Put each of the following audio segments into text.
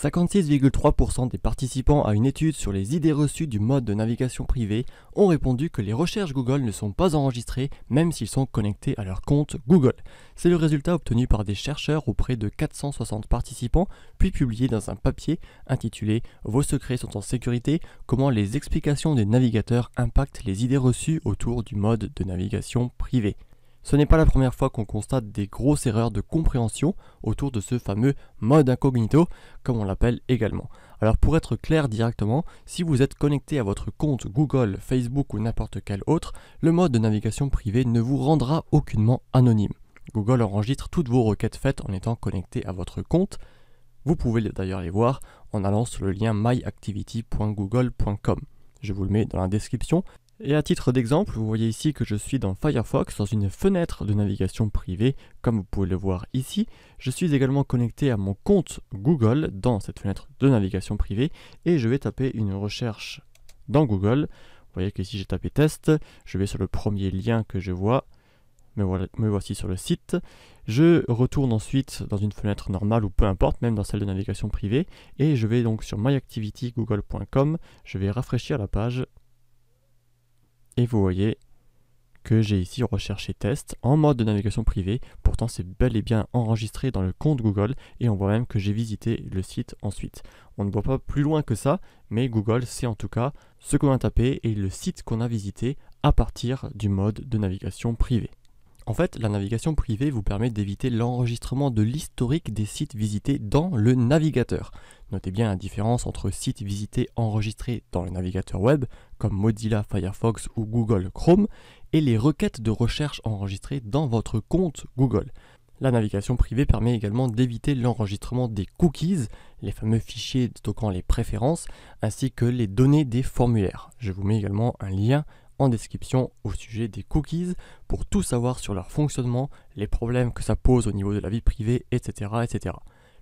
56,3% des participants à une étude sur les idées reçues du mode de navigation privé ont répondu que les recherches Google ne sont pas enregistrées même s'ils sont connectés à leur compte Google. C'est le résultat obtenu par des chercheurs auprès de 460 participants puis publié dans un papier intitulé Vos secrets sont en sécurité, comment les explications des navigateurs impactent les idées reçues autour du mode de navigation privé ». Ce n'est pas la première fois qu'on constate des grosses erreurs de compréhension autour de ce fameux mode incognito, comme on l'appelle également. Alors pour être clair directement, si vous êtes connecté à votre compte Google, Facebook ou n'importe quel autre, le mode de navigation privée ne vous rendra aucunement anonyme. Google enregistre toutes vos requêtes faites en étant connecté à votre compte. Vous pouvez d'ailleurs les voir en allant sur le lien myactivity.google.com. Je vous le mets dans la description. Et à titre d'exemple, vous voyez ici que je suis dans Firefox, dans une fenêtre de navigation privée, comme vous pouvez le voir ici. Je suis également connecté à mon compte Google dans cette fenêtre de navigation privée, et je vais taper une recherche dans Google. Vous voyez qu'ici j'ai tapé test, je vais sur le premier lien que je vois, me, me voici sur le site. Je retourne ensuite dans une fenêtre normale ou peu importe, même dans celle de navigation privée, et je vais donc sur myactivitygoogle.com, je vais rafraîchir la page et vous voyez que j'ai ici recherché test en mode de navigation privée. Pourtant, c'est bel et bien enregistré dans le compte Google et on voit même que j'ai visité le site ensuite. On ne voit pas plus loin que ça, mais Google sait en tout cas ce qu'on a tapé et le site qu'on a visité à partir du mode de navigation privée. En fait, la navigation privée vous permet d'éviter l'enregistrement de l'historique des sites visités dans le navigateur. Notez bien la différence entre sites visités enregistrés dans le navigateur web, comme Mozilla, Firefox ou Google Chrome, et les requêtes de recherche enregistrées dans votre compte Google. La navigation privée permet également d'éviter l'enregistrement des cookies, les fameux fichiers stockant les préférences, ainsi que les données des formulaires. Je vous mets également un lien en description au sujet des cookies pour tout savoir sur leur fonctionnement, les problèmes que ça pose au niveau de la vie privée, etc. etc.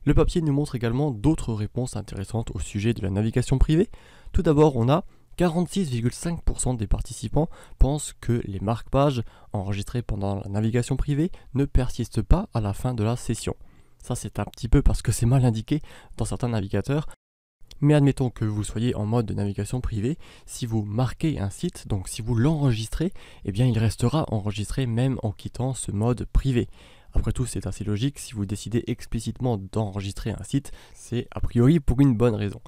Le papier nous montre également d'autres réponses intéressantes au sujet de la navigation privée. Tout d'abord, on a 46,5% des participants pensent que les marque-pages enregistrées pendant la navigation privée ne persistent pas à la fin de la session. Ça c'est un petit peu parce que c'est mal indiqué dans certains navigateurs, mais admettons que vous soyez en mode de navigation privée, si vous marquez un site, donc si vous l'enregistrez, eh bien il restera enregistré même en quittant ce mode privé. Après tout, c'est assez logique, si vous décidez explicitement d'enregistrer un site, c'est a priori pour une bonne raison.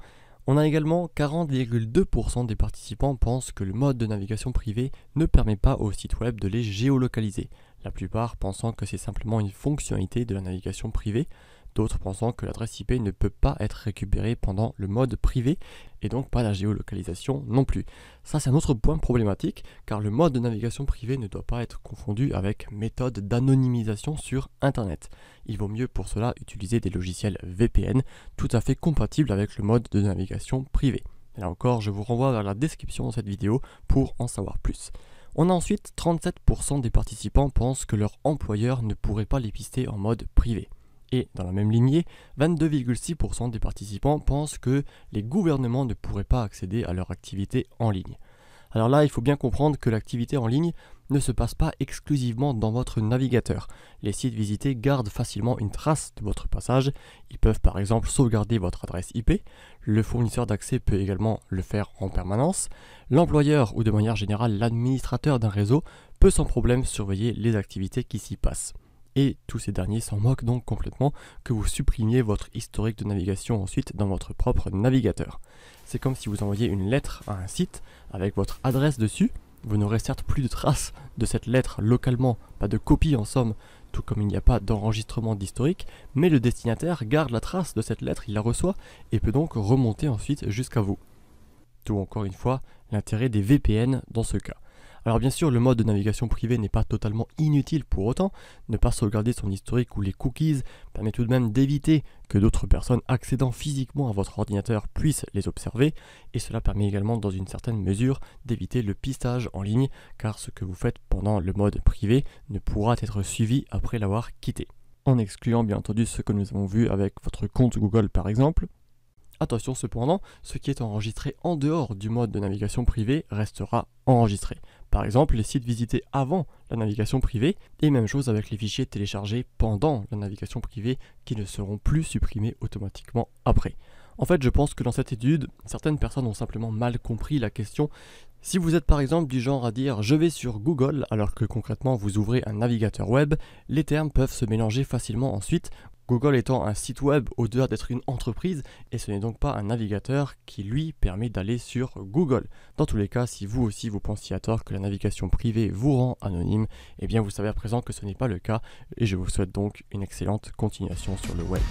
On a également 40,2% des participants pensent que le mode de navigation privée ne permet pas au site web de les géolocaliser, la plupart pensant que c'est simplement une fonctionnalité de la navigation privée, d'autres pensant que l'adresse IP ne peut pas être récupérée pendant le mode privé et donc pas la géolocalisation non plus. Ça c'est un autre point problématique car le mode de navigation privée ne doit pas être confondu avec méthode d'anonymisation sur Internet. Il vaut mieux pour cela utiliser des logiciels VPN tout à fait compatibles avec le mode de navigation privée. là encore, je vous renvoie vers la description de cette vidéo pour en savoir plus. On a ensuite 37% des participants pensent que leur employeur ne pourrait pas les pister en mode privé. Et dans la même lignée, 22,6% des participants pensent que les gouvernements ne pourraient pas accéder à leur activité en ligne. Alors là, il faut bien comprendre que l'activité en ligne ne se passe pas exclusivement dans votre navigateur. Les sites visités gardent facilement une trace de votre passage. Ils peuvent par exemple sauvegarder votre adresse IP. Le fournisseur d'accès peut également le faire en permanence. L'employeur ou de manière générale l'administrateur d'un réseau peut sans problème surveiller les activités qui s'y passent et tous ces derniers s'en moquent donc complètement que vous supprimiez votre historique de navigation ensuite dans votre propre navigateur. C'est comme si vous envoyiez une lettre à un site avec votre adresse dessus, vous n'aurez certes plus de traces de cette lettre localement, pas de copie en somme, tout comme il n'y a pas d'enregistrement d'historique, mais le destinataire garde la trace de cette lettre, il la reçoit et peut donc remonter ensuite jusqu'à vous. Tout encore une fois l'intérêt des VPN dans ce cas. Alors bien sûr, le mode de navigation privée n'est pas totalement inutile pour autant, ne pas sauvegarder son historique ou les cookies permet tout de même d'éviter que d'autres personnes accédant physiquement à votre ordinateur puissent les observer, et cela permet également dans une certaine mesure d'éviter le pistage en ligne, car ce que vous faites pendant le mode privé ne pourra être suivi après l'avoir quitté. En excluant bien entendu ce que nous avons vu avec votre compte Google par exemple, Attention cependant, ce qui est enregistré en dehors du mode de navigation privée restera enregistré. Par exemple, les sites visités avant la navigation privée, et même chose avec les fichiers téléchargés pendant la navigation privée qui ne seront plus supprimés automatiquement après. En fait, je pense que dans cette étude, certaines personnes ont simplement mal compris la question. Si vous êtes par exemple du genre à dire je vais sur Google alors que concrètement vous ouvrez un navigateur web, les termes peuvent se mélanger facilement ensuite, Google étant un site web au-delà d'être une entreprise, et ce n'est donc pas un navigateur qui lui permet d'aller sur Google. Dans tous les cas, si vous aussi vous pensiez à tort que la navigation privée vous rend anonyme, eh bien vous savez à présent que ce n'est pas le cas, et je vous souhaite donc une excellente continuation sur le web.